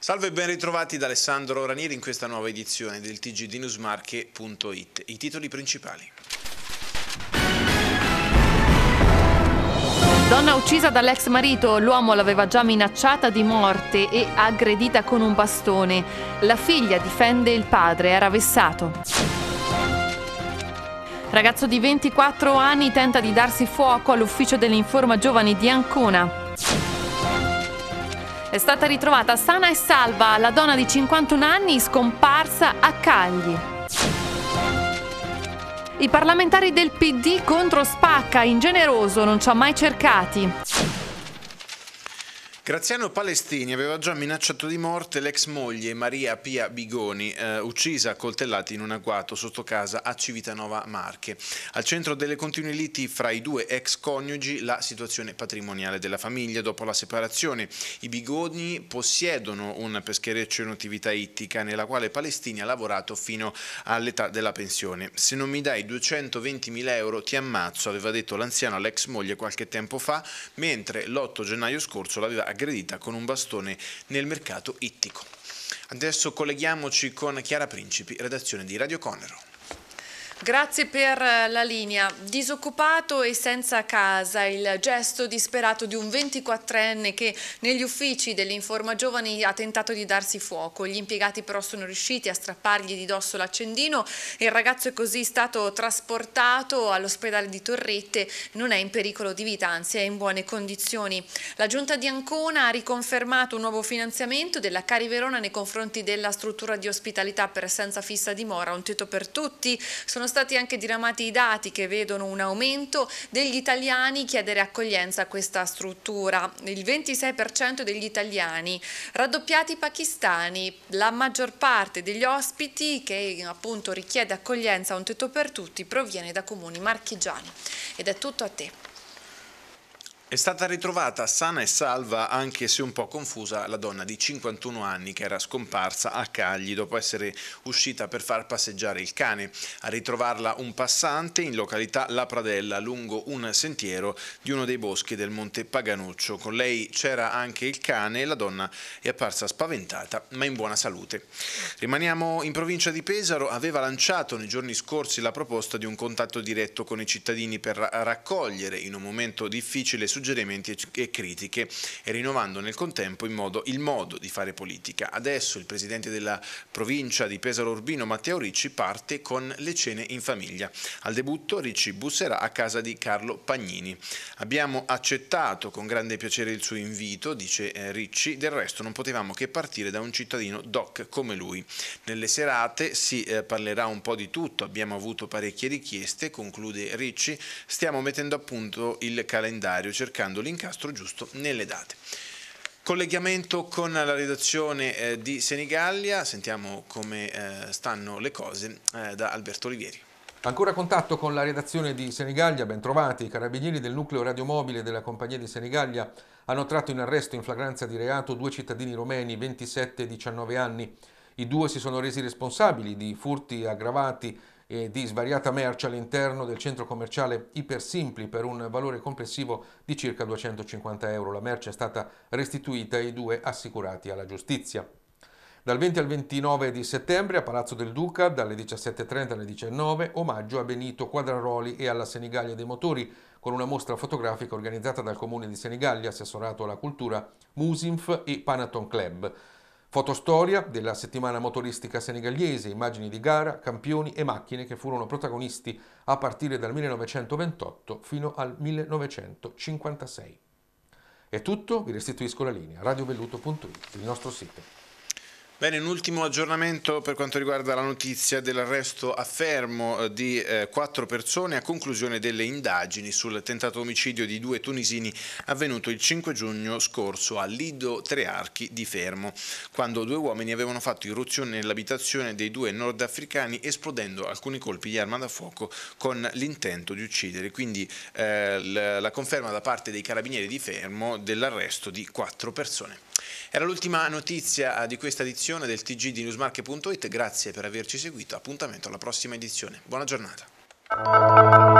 Salve e ben ritrovati da Alessandro Ranieri in questa nuova edizione del TG di Newsmarche.it. I titoli principali. Donna uccisa dall'ex marito, l'uomo l'aveva già minacciata di morte e aggredita con un bastone. La figlia difende il padre, era vessato. Ragazzo di 24 anni tenta di darsi fuoco all'ufficio dell'Informa Giovani di Ancona. È stata ritrovata sana e salva la donna di 51 anni scomparsa a Cagli. I parlamentari del PD contro Spacca, ingeneroso, non ci ha mai cercati. Graziano Palestini aveva già minacciato di morte l'ex moglie Maria Pia Bigoni, eh, uccisa a coltellati in un agguato sotto casa a Civitanova Marche. Al centro delle continue liti fra i due ex coniugi la situazione patrimoniale della famiglia dopo la separazione. I Bigoni possiedono un peschereccio in attività ittica nella quale Palestini ha lavorato fino all'età della pensione. Se non mi dai 220.000 euro ti ammazzo, aveva detto l'anziano all'ex moglie qualche tempo fa, mentre l'8 gennaio scorso l'aveva aggredita con un bastone nel mercato ittico. Adesso colleghiamoci con Chiara Principi, redazione di Radio Conero. Grazie per eh, la linea. Disoccupato e senza casa, il gesto disperato di un 24enne che negli uffici dell'Informa Giovani ha tentato di darsi fuoco. Gli impiegati però sono riusciti a strappargli di dosso l'accendino e il ragazzo è così stato trasportato all'ospedale di Torrette. Non è in pericolo di vita, anzi è in buone condizioni. La giunta di Ancona ha riconfermato un nuovo finanziamento della Cari Verona nei confronti della struttura di ospitalità per senza fissa dimora, un tetto per tutti. Sono stati anche diramati i dati che vedono un aumento degli italiani chiedere accoglienza a questa struttura. Il 26% degli italiani, raddoppiati i pakistani, la maggior parte degli ospiti che appunto richiede accoglienza a un tetto per tutti proviene da comuni marchigiani. Ed è tutto a te. È stata ritrovata sana e salva, anche se un po' confusa, la donna di 51 anni che era scomparsa a Cagli dopo essere uscita per far passeggiare il cane. A ritrovarla un passante in località La Pradella, lungo un sentiero di uno dei boschi del Monte Paganuccio. Con lei c'era anche il cane e la donna è apparsa spaventata, ma in buona salute. Rimaniamo in provincia di Pesaro, aveva lanciato nei giorni scorsi la proposta di un contatto diretto con i cittadini per raccogliere in un momento difficile su suggerimenti e critiche e rinnovando nel contempo modo, il modo di fare politica. Adesso il presidente della provincia di Pesaro Urbino, Matteo Ricci, parte con le cene in famiglia. Al debutto Ricci busserà a casa di Carlo Pagnini. Abbiamo accettato con grande piacere il suo invito, dice eh, Ricci, del resto non potevamo che partire da un cittadino doc come lui. Nelle serate si eh, parlerà un po' di tutto, abbiamo avuto parecchie richieste, conclude Ricci, stiamo mettendo a punto il calendario, cercando cercando l'incastro giusto nelle date. Collegamento con la redazione eh, di Senigallia, sentiamo come eh, stanno le cose eh, da Alberto Olivieri. Ancora contatto con la redazione di Senigallia, ben trovati. I carabinieri del nucleo radiomobile della compagnia di Senigallia hanno tratto in arresto in flagranza di reato due cittadini romeni, 27 e 19 anni. I due si sono resi responsabili di furti aggravati e di svariata merce all'interno del centro commerciale Ipersimpli per un valore complessivo di circa 250 euro. La merce è stata restituita ai due assicurati alla giustizia. Dal 20 al 29 di settembre a Palazzo del Duca, dalle 17.30 alle 19, omaggio a Benito Quadraroli e alla Senigallia dei Motori, con una mostra fotografica organizzata dal Comune di Senigallia, assessorato alla cultura, Musinf e Panaton Club. Fotostoria della settimana motoristica senegalese, immagini di gara, campioni e macchine che furono protagonisti a partire dal 1928 fino al 1956. È tutto, vi restituisco la linea radiovelluto.it, il nostro sito. Bene, un ultimo aggiornamento per quanto riguarda la notizia dell'arresto a Fermo eh, di eh, quattro persone a conclusione delle indagini sul tentato omicidio di due tunisini avvenuto il 5 giugno scorso a Lido Trearchi di Fermo, quando due uomini avevano fatto irruzione nell'abitazione dei due nordafricani esplodendo alcuni colpi di arma da fuoco con l'intento di uccidere. Quindi eh, la conferma da parte dei carabinieri di Fermo dell'arresto di quattro persone. Era l'ultima notizia eh, di questa edizione del TG di newsmarket.it, grazie per averci seguito, appuntamento alla prossima edizione. Buona giornata.